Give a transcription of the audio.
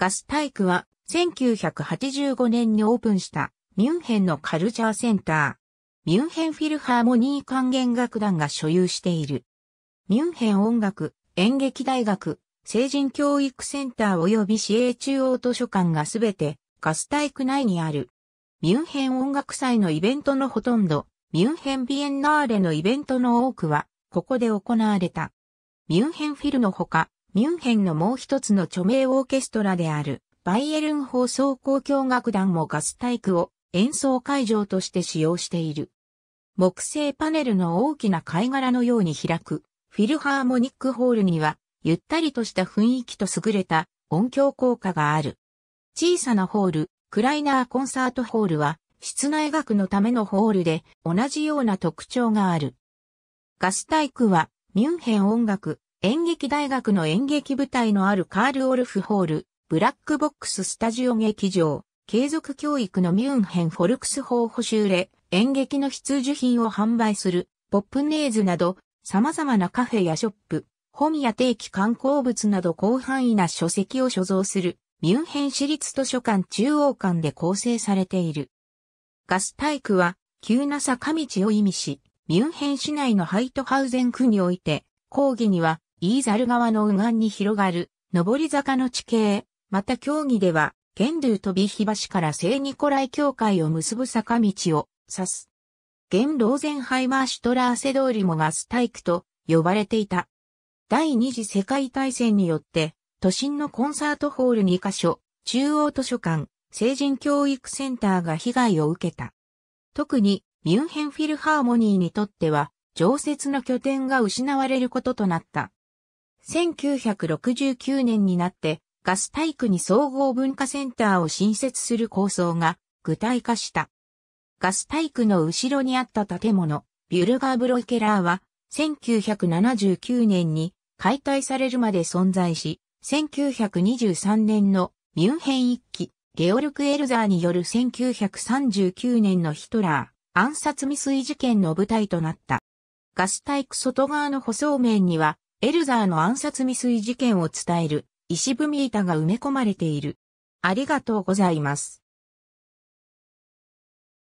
ガスタイクは1985年にオープンしたミュンヘンのカルチャーセンター。ミュンヘンフィルハーモニー管弦楽団が所有している。ミュンヘン音楽、演劇大学、成人教育センター及び市営中央図書館がすべてガスタイク内にある。ミュンヘン音楽祭のイベントのほとんど、ミュンヘンビエンナーレのイベントの多くは、ここで行われた。ミュンヘンフィルのほか、ミュンヘンのもう一つの著名オーケストラである、バイエルン放送交響楽団もガスタイクを演奏会場として使用している。木製パネルの大きな貝殻のように開く、フィルハーモニックホールには、ゆったりとした雰囲気と優れた音響効果がある。小さなホール、クライナーコンサートホールは、室内楽のためのホールで同じような特徴がある。ガスタイクはミュンヘン音楽演劇大学の演劇部隊のあるカール・オルフホール、ブラックボックススタジオ劇場、継続教育のミュンヘン・フォルクス法補修例、演劇の必需品を販売する、ポップネーズなど、様々なカフェやショップ、本や定期観光物など広範囲な書籍を所蔵する、ミュンヘン市立図書館中央館で構成されている。ガスタイクは、急な坂道を意味し、ミュンヘン市内のハイトハウゼン区において、講義には、イーザル川の右岸に広がる、上り坂の地形。また競技では、ケンドゥ飛び火橋から聖ニコライ教会を結ぶ坂道を指す。現ローゼンハイマーシュトラーセ通りもガスタイクと呼ばれていた。第二次世界大戦によって、都心のコンサートホール2カ所、中央図書館、成人教育センターが被害を受けた。特に、ミュンヘンフィルハーモニーにとっては、常設の拠点が失われることとなった。1969年になってガスタイクに総合文化センターを新設する構想が具体化した。ガスタイクの後ろにあった建物、ビュルガーブロイケラーは1979年に解体されるまで存在し、1923年のミュンヘン一期、ゲオルク・エルザーによる1939年のヒトラー暗殺未遂事件の舞台となった。ガスタイク外側の舗装面にはエルザーの暗殺未遂事件を伝える石踏み板が埋め込まれている。ありがとうございます。